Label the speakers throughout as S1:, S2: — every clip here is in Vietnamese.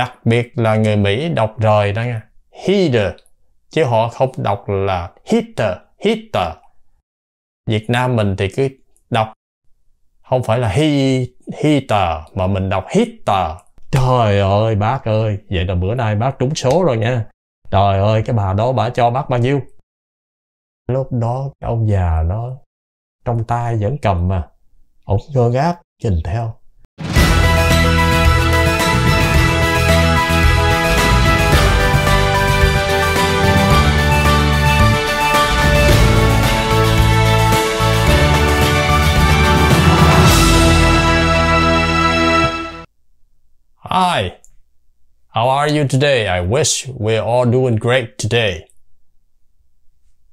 S1: đặc biệt là người Mỹ đọc rồi đó nha heater chứ họ không đọc là hitter hitter Việt Nam mình thì cứ đọc không phải là hi hitter mà mình đọc hitter trời ơi bác ơi vậy là bữa nay bác trúng số rồi nha trời ơi cái bà đó bà cho bác bao nhiêu lúc đó ông già nó trong tay vẫn cầm mà ông ngơ ngác nhìn theo Hi, how are you today? I wish we're all doing great today.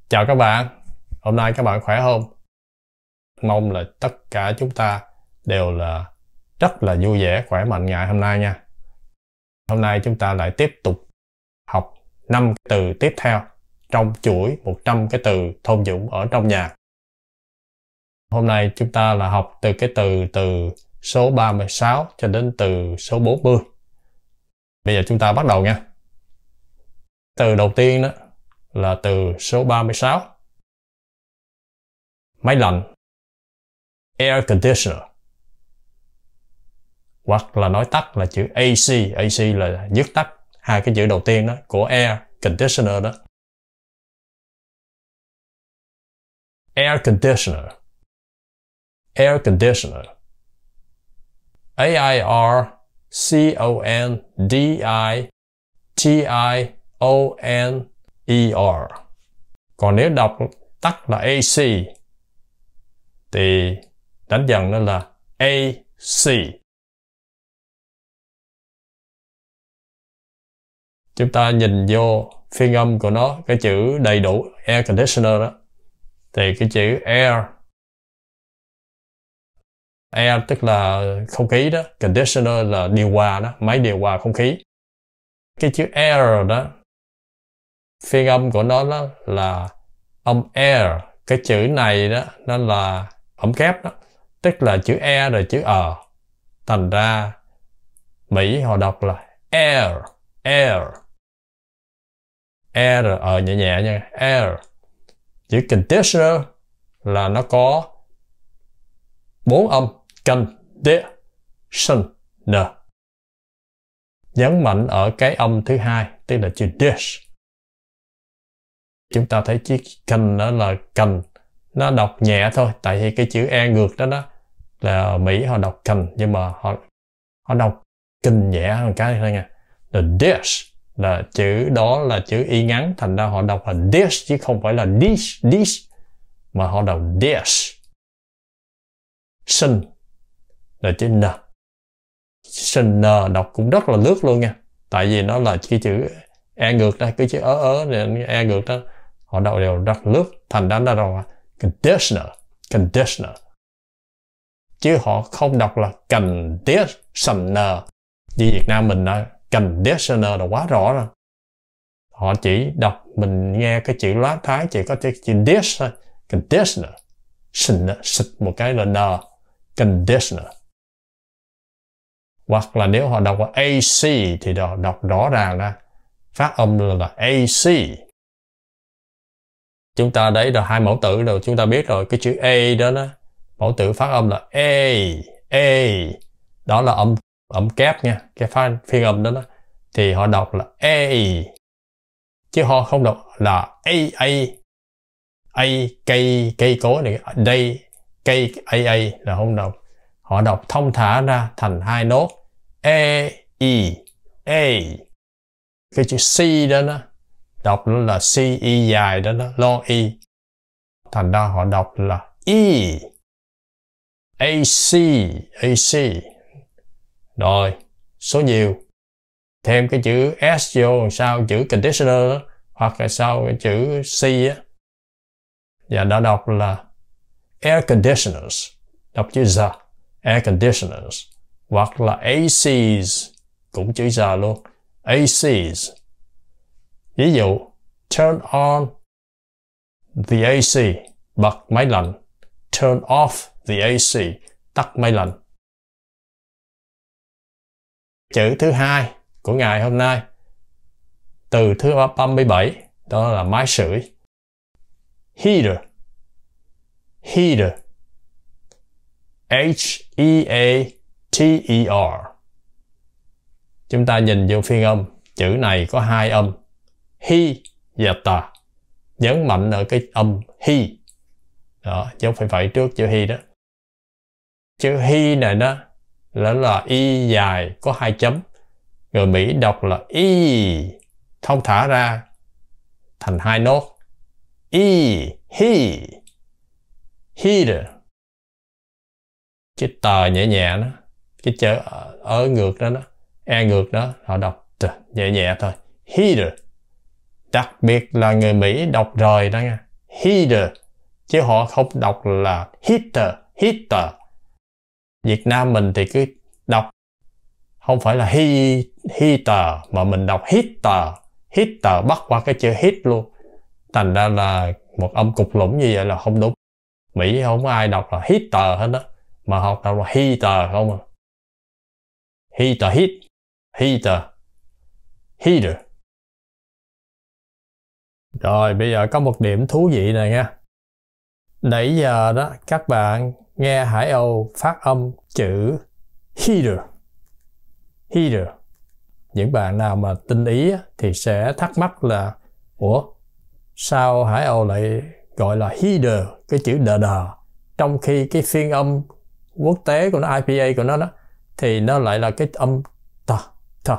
S1: Chào các bạn, hôm nay các bạn khỏe không? Mong là tất cả chúng ta đều là rất là vui vẻ, khỏe mạnh ngày hôm nay nha. Hôm nay chúng ta lại tiếp tục học 5 từ tiếp theo trong chuỗi 100 cái từ thông dụng ở trong nhà. Hôm nay chúng ta là học từ cái từ từ số 36 cho đến từ số 40. Bây giờ chúng ta bắt đầu nha. Từ đầu tiên đó là từ
S2: số 36. Máy lạnh. Air
S1: conditioner. Hoặc là nói tắt là chữ AC. AC là dứt tắt hai cái chữ đầu tiên đó của air conditioner đó.
S2: Air conditioner. Air
S1: conditioner A-I-R-C-O-N-D-I-T-I-O-N-E-R. E Còn nếu đọc tắt là AC thì
S2: đánh dần nó là AC. Chúng ta nhìn vô phiên âm của nó, cái chữ đầy đủ
S1: air conditioner đó thì cái chữ air air tức là không khí đó conditioner là điều hòa đó máy điều hòa không khí cái chữ air đó phiên âm của nó đó là âm air cái chữ này đó nó là ẩm kép đó tức là chữ e rồi chữ ờ thành ra mỹ họ đọc là air air air ở ờ nhẹ nhẹ nha air chữ conditioner là nó có bốn âm canh đế sân nờ nhấn mạnh ở cái âm thứ hai tức là chữ dish chúng ta thấy chiếc cành đó là cành nó đọc nhẹ thôi tại vì cái chữ e ngược đó đó là mỹ họ đọc cành nhưng mà họ họ đọc kinh nhẹ hơn cái thôi nha the dish là chữ đó là chữ y ngắn thành ra họ đọc là dish chứ không phải là dish dish mà họ đọc dish sinh là chữ n sinh n đọc cũng rất là lướt luôn nha tại vì nó là cái chữ e ngược đó cái chữ ớ ớ này, e ngược đó họ đọc đều rất lướt thành ra nó rồi conditioner conditioner chứ họ không đọc là conditioner như Việt Nam mình đã conditioner là quá rõ rồi họ chỉ đọc mình nghe cái chữ lá thái chỉ có cái chữ dish thôi conditioner sinh xịt một cái là n conditioner hoặc là nếu họ đọc là AC thì họ đọc rõ ràng ra phát âm là, là AC chúng ta đấy là hai mẫu tử rồi chúng ta biết rồi cái chữ A đó đó mẫu tử phát âm là A A đó là âm âm kép nha cái phát phiên âm đó đó thì họ đọc là A chứ họ không đọc là A A A cây cây cối này đây cây A A là không đọc Họ đọc thông thả ra thành hai nốt E, E, A. Cái chữ C đó nó đọc nó là C, E dài đó nó long E. Thành ra họ đọc là E. a c Rồi, số nhiều. Thêm cái chữ S vô sau chữ conditioner hoặc là sau cái chữ C á. Và đã đọc là air conditioners, đọc chữ z air conditioners hoặc là ACs cũng chữ già luôn ACs ví dụ turn on the AC bật máy lạnh turn off the AC
S2: tắt máy lạnh chữ thứ hai
S1: của ngày hôm nay từ thứ 37 đó là máy sưởi heater heater H E A T E R. Chúng ta nhìn vô phiên âm, chữ này có hai âm, he và ta. Nhấn mạnh ở cái âm he. Đó, dấu phải phải trước chữ he đó. Chữ he này đó là là y dài có hai chấm. Người Mỹ đọc là y thông thả ra thành hai nốt. Y he heater cái tờ nhẹ nhẹ đó cái chữ ở ngược đó đó e ngược đó họ đọc t, nhẹ nhẹ thôi heater đặc biệt là người mỹ đọc rồi đó nha heater chứ họ không đọc là hitter hitter việt nam mình thì cứ đọc không phải là hi hitter mà mình đọc hitter hitter bắt qua cái chữ hit luôn thành ra là một âm cục lũng như vậy là không đúng mỹ không có ai đọc là hitter hết đó mà học đọc là heater không à heater heat, heater
S2: heater rồi bây giờ có một
S1: điểm thú vị này nha nãy giờ đó các bạn nghe hải âu phát âm chữ heater heater những bạn nào mà tinh ý thì sẽ thắc mắc là ủa sao hải âu lại gọi là heater cái chữ đờ đờ trong khi cái phiên âm quốc tế của nó IPA của nó đó thì nó lại là cái âm t t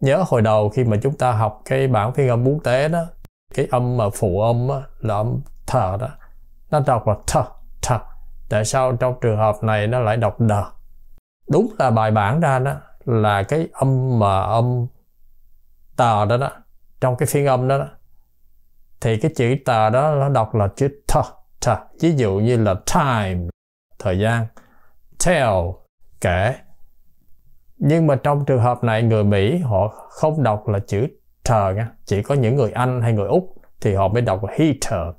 S1: nhớ hồi đầu khi mà chúng ta học cái bản phiên âm quốc tế đó cái âm mà phụ âm đó, là âm t đó nó đọc là t t tại sao trong trường hợp này nó lại đọc đ đúng là bài bản ra đó là cái âm mà âm tờ đó đó trong cái phiên âm đó, đó thì cái chữ tờ đó nó đọc là chữ t t ví dụ như là time thời gian tell kể nhưng mà trong trường hợp này người Mỹ họ không đọc là chữ thờ nha chỉ có những người Anh hay người Úc thì họ mới đọc là heater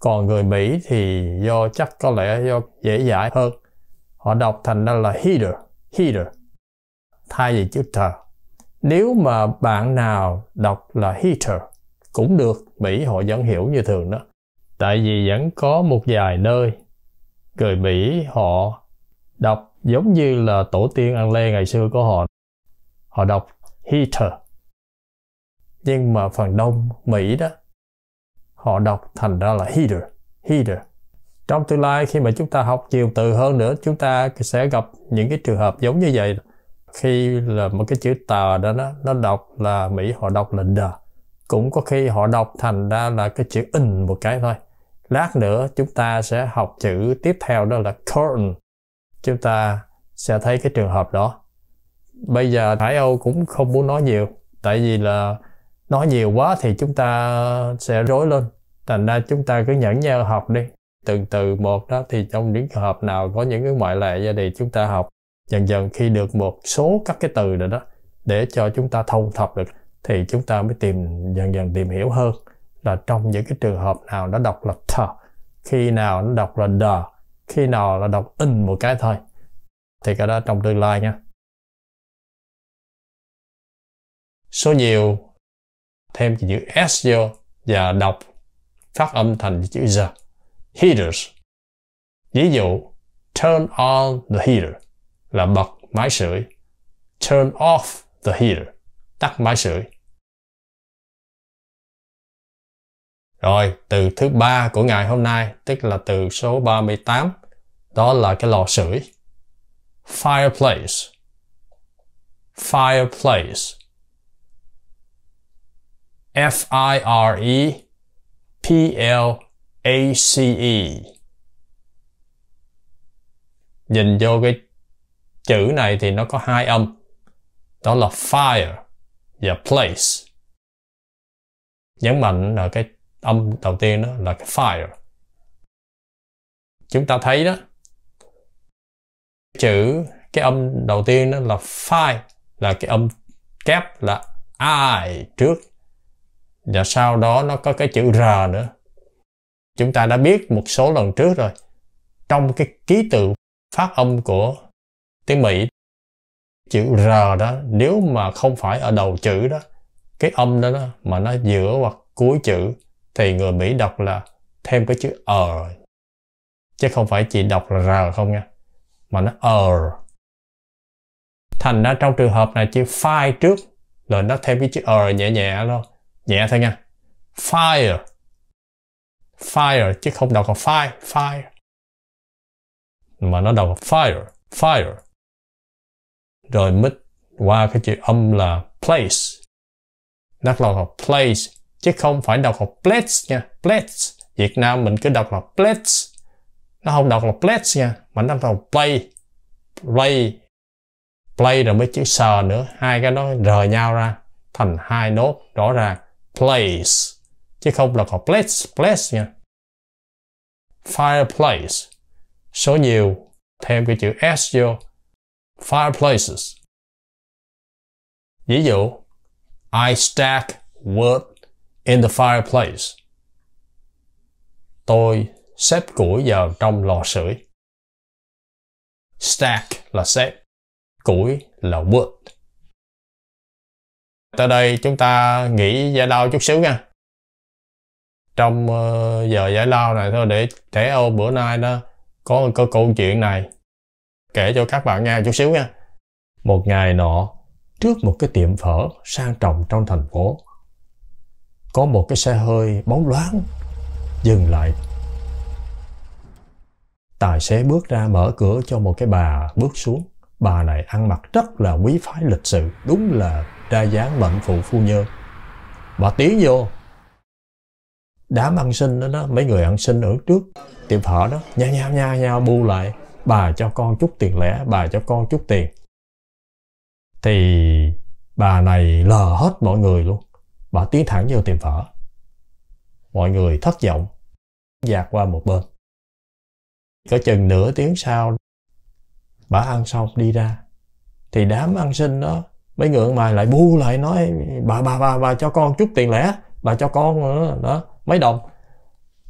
S1: còn người Mỹ thì do chắc có lẽ do dễ dãi hơn họ đọc thành ra là heater heater thay vì chữ thờ nếu mà bạn nào đọc là heater cũng được Mỹ họ vẫn hiểu như thường đó tại vì vẫn có một vài nơi người Mỹ họ đọc giống như là tổ tiên ăn lê ngày xưa của họ. Họ đọc heater. Nhưng mà phần đông Mỹ đó, họ đọc thành ra là heater, heater. Trong tương lai khi mà chúng ta học nhiều từ hơn nữa, chúng ta sẽ gặp những cái trường hợp giống như vậy. Khi là một cái chữ tờ đó nó, nó đọc là Mỹ họ đọc là the. Cũng có khi họ đọc thành ra là cái chữ in một cái thôi Lát nữa chúng ta sẽ học chữ tiếp theo đó là curtain. Chúng ta sẽ thấy cái trường hợp đó. Bây giờ Hải Âu cũng không muốn nói nhiều tại vì là nói nhiều quá thì chúng ta sẽ rối lên. Thành ra chúng ta cứ nhẫn nhau học đi. từ từ một đó thì trong những trường hợp nào có những cái ngoại lệ ra thì chúng ta học dần dần khi được một số các cái từ rồi đó để cho chúng ta thông thập được thì chúng ta mới tìm dần dần tìm hiểu hơn là trong những cái trường hợp nào nó đọc là th khi nào nó đọc là đờ khi nào là đọc in một cái thôi thì cái đó trong tương lai nha
S2: số nhiều thêm chữ s vô
S1: và đọc phát âm thành chữ z. heaters ví dụ turn on the heater là bật máy sưởi turn
S2: off the heater tắt máy sưởi
S1: Rồi, từ thứ ba của ngày hôm nay, tức là từ số 38, đó là cái lò sưởi. Fireplace. Fireplace. F-I-R-E P-L-A-C-E Nhìn vô cái chữ này thì nó có hai âm. Đó là fire và place. Nhấn mạnh là cái âm đầu tiên đó là cái file chúng ta thấy đó chữ cái âm đầu tiên đó là fire là cái âm kép là i trước và sau đó nó có cái chữ r nữa chúng ta đã biết một số lần trước rồi trong cái ký tự phát âm của tiếng mỹ chữ r đó nếu mà không phải ở đầu chữ đó cái âm đó, đó mà nó giữa hoặc cuối chữ thì người Mỹ đọc là thêm cái chữ ờ chứ không phải chỉ đọc là r không nha mà nó ờ thành ra trong trường hợp này chữ fire trước rồi nó thêm cái chữ ờ nhẹ nhẹ luôn, nhẹ thôi nha fire fire chứ không đọc là fire fire mà nó đọc là fire fire rồi mít qua cái chữ âm là place nó đọc là place chứ không phải đọc là plates nha plates Việt Nam mình cứ đọc là plates nó không đọc là plates nha mà nó đọc là play play play rồi mấy chữ sờ nữa hai cái đó rời nhau ra thành hai nốt rõ ràng place chứ không đọc là place place nha fireplace số nhiều thêm cái chữ s vô fireplaces ví dụ I stack word in the fireplace. Tôi xếp củi vào trong lò sưởi.
S2: Stack là xếp, củi là wood.
S1: Tới đây chúng ta nghỉ giải lao chút xíu nha. Trong ờ, giờ giải lao này thôi để trẻ ô bữa nay đó có một câu chuyện này kể cho các bạn nghe chút xíu nha. Một ngày nọ, trước một cái tiệm phở sang trọng trong thành phố, có một cái xe hơi bóng loáng dừng lại tài xế bước ra mở cửa cho một cái bà bước xuống bà này ăn mặc rất là quý phái lịch sự đúng là ra dáng mệnh phụ phu nhân bà tiến vô đám ăn xin đó, đó mấy người ăn xin ở trước tiệm phở đó nhao nhao nhao nhao bu lại bà cho con chút tiền lẻ bà cho con chút tiền thì bà này lờ hết mọi người luôn Bà tiến thẳng vô tiệm phở. Mọi người thất vọng, dạt qua một bên. Có chừng nửa tiếng sau, bà ăn xong đi ra. Thì đám ăn xin đó, mấy ngượng mày lại bu lại nói, bà, bà, bà, bà cho con chút tiền lẻ, bà cho con đó, ờ, đó mấy đồng.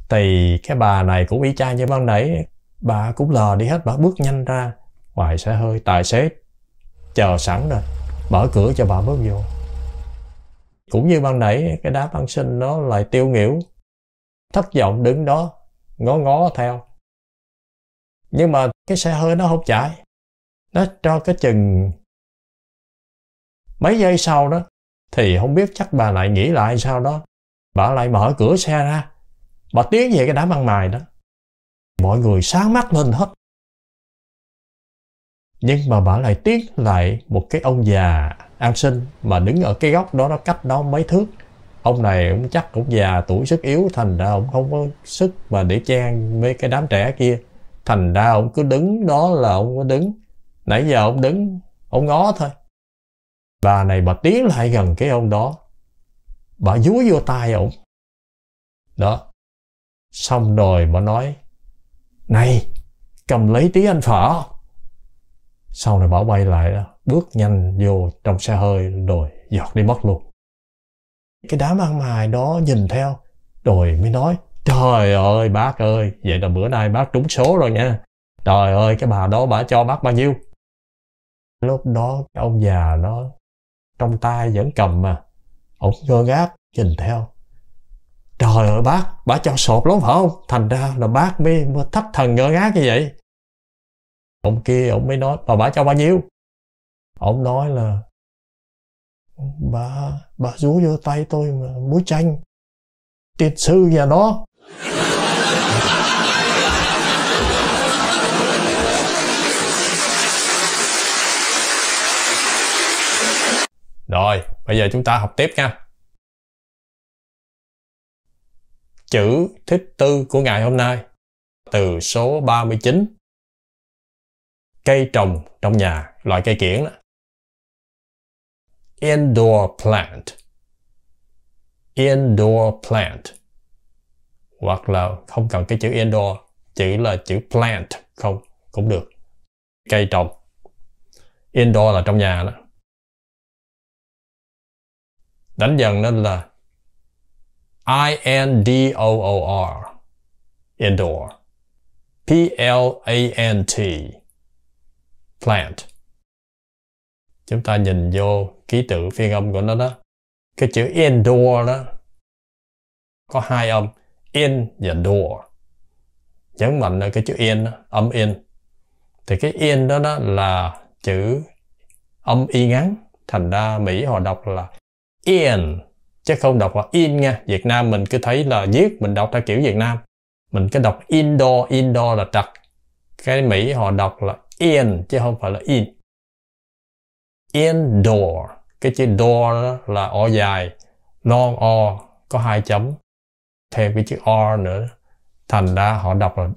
S1: Thì cái bà này cũng y chang như ban nãy, bà cũng lờ đi hết, bà bước nhanh ra. Ngoài xe hơi, tài xế chờ sẵn rồi, mở cửa cho bà bước vô cũng như ban nãy cái đá văn sinh nó lại tiêu nghỉu thất vọng đứng đó ngó ngó theo
S2: nhưng mà cái xe hơi nó không chạy nó cho cái chừng
S1: mấy giây sau đó thì không biết chắc bà lại nghĩ lại sao đó bà lại mở cửa xe ra bà tiến về cái đám ăn mài đó mọi người sáng mắt lên hết nhưng mà bà lại tiến lại một cái ông già ăn sinh mà đứng ở cái góc đó nó cách đó mấy thước ông này cũng chắc cũng già tuổi sức yếu thành ra ông không có sức mà để trang với cái đám trẻ kia thành ra ông cứ đứng đó là ông có đứng nãy giờ ông đứng ông ngó thôi bà này bà tiến lại gần cái ông đó bà dúi vô tay ông, đó xong rồi bà nói này cầm lấy tí anh phở sau này bà quay lại đó bước nhanh vô trong xe hơi rồi giọt đi mất luôn cái đám ăn mày đó nhìn theo rồi mới nói trời ơi bác ơi vậy là bữa nay bác trúng số rồi nha trời ơi cái bà đó bà cho bác bao nhiêu lúc đó cái ông già đó trong tay vẫn cầm mà ổng ngơ ngác nhìn theo trời ơi bác bà cho sột lắm phải không thành ra là bác mới thách thần ngơ ngác như vậy ông kia ông mới nói bà bả cho bao nhiêu ông nói là bà bà rú vô tay tôi mà muối chanh tiền sư nhà nó rồi bây giờ chúng ta học tiếp nha
S2: chữ thích tư của ngày hôm nay từ số 39 cây trồng trong nhà loại cây kiển đó
S1: indoor plant indoor plant hoặc là không cần cái chữ indoor chỉ là chữ plant không cũng được cây trồng indoor là trong nhà đó đánh dần lên là i n d o o r indoor p l a n t plant chúng ta nhìn vô ký tự phiên âm của nó đó cái chữ indoor đó có hai âm in và door nhấn mạnh là cái chữ in âm in thì cái in đó đó là chữ âm y ngắn thành ra mỹ họ đọc là in chứ không đọc là in nha việt nam mình cứ thấy là viết mình đọc theo kiểu việt nam mình cứ đọc indoor indoor là trật cái mỹ họ đọc là in chứ không phải là in indoor cái chữ door đó là o dài long o có hai chấm thêm cái chữ r nữa thành ra họ đọc là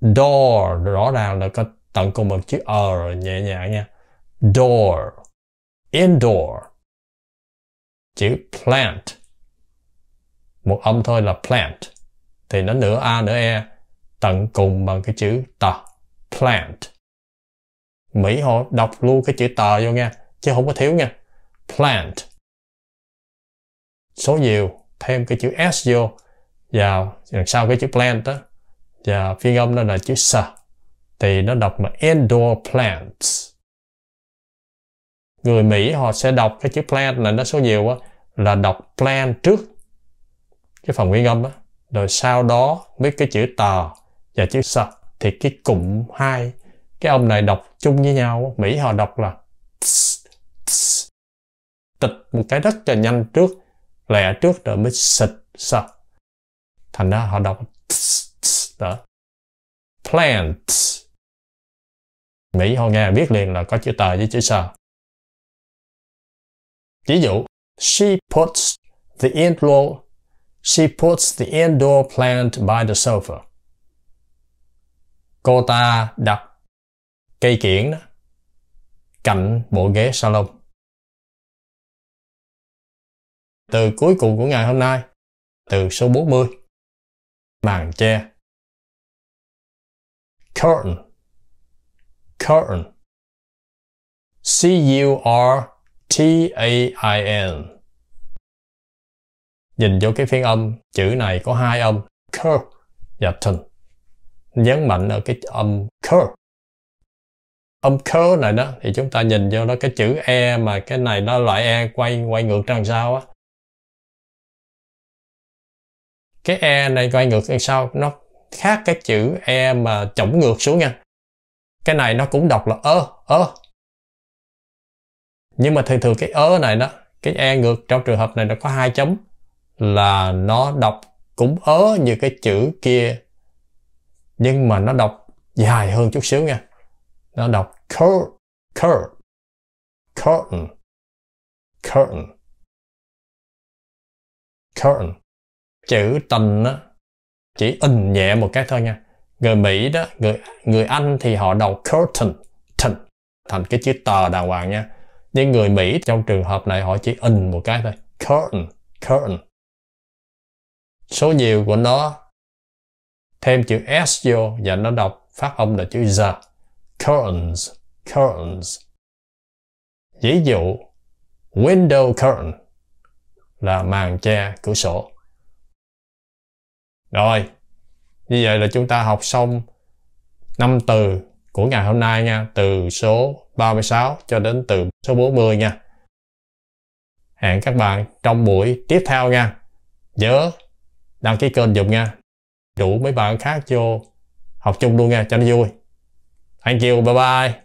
S1: door rõ ràng là có tận cùng một chữ r nhẹ nhàng nha door indoor chữ plant một âm thôi là plant thì nó nửa a nửa e tận cùng bằng cái chữ t plant mỹ họ đọc luôn cái chữ tờ vô nghe chứ không có thiếu nha plant số nhiều thêm cái chữ s vô vào đằng sau cái chữ plant đó và phiên âm đó là chữ s thì nó đọc là indoor plants người Mỹ họ sẽ đọc cái chữ plant là nó số nhiều á là đọc plant trước cái phần nguyên âm á rồi sau đó với cái chữ tờ và chữ sập thì cái cụm hai cái âm này đọc chung với nhau Mỹ họ đọc là tss, tịch một cái rất là nhanh trước lẹ trước rồi mới xịt sau thành ra họ đọc đó plant
S2: mỹ họ nghe biết liền là có chữ tờ với chữ sờ
S1: ví dụ she puts the indoor she puts the indoor plant by the sofa cô ta đặt cây kiển cạnh bộ ghế salon
S2: từ cuối cùng của ngày hôm nay, từ số 40. Màn che. Curtain. Curtain. C-U-R-T-A-I-N.
S1: Nhìn vô cái phiên âm, chữ này có hai âm, cur và tin. Nhấn mạnh ở cái âm cur. Âm cur này đó, thì chúng ta nhìn vô đó cái chữ E mà cái
S2: này nó loại E quay quay ngược ra làm sao á
S1: cái e này quay ngược đằng sau nó khác cái chữ e mà chổng ngược xuống nha cái này nó cũng đọc là ơ ơ nhưng mà thường thường cái ơ này đó cái e ngược trong trường hợp này nó có hai chấm là nó đọc cũng ớ như cái chữ kia nhưng mà nó đọc dài hơn chút xíu nha nó đọc cur cur curtain
S2: curtain curtain chữ
S1: tần đó, chỉ in nhẹ một cái thôi nha người mỹ đó người người anh thì họ đọc curtain tình thành cái chữ tờ đàng hoàng nha nhưng người mỹ trong trường hợp này họ chỉ in một cái thôi curtain curtain số nhiều của nó thêm chữ s vô và nó đọc phát âm là chữ z curtains curtains ví dụ window curtain là màn che cửa sổ rồi, như vậy là chúng ta học xong 5 từ của ngày hôm nay nha, từ số 36 cho đến từ số 40 nha. Hẹn các bạn trong buổi tiếp theo nha. Nhớ đăng ký kênh dùm nha. Đủ mấy bạn khác vô học chung luôn nha, cho nó vui. Thank you, bye bye.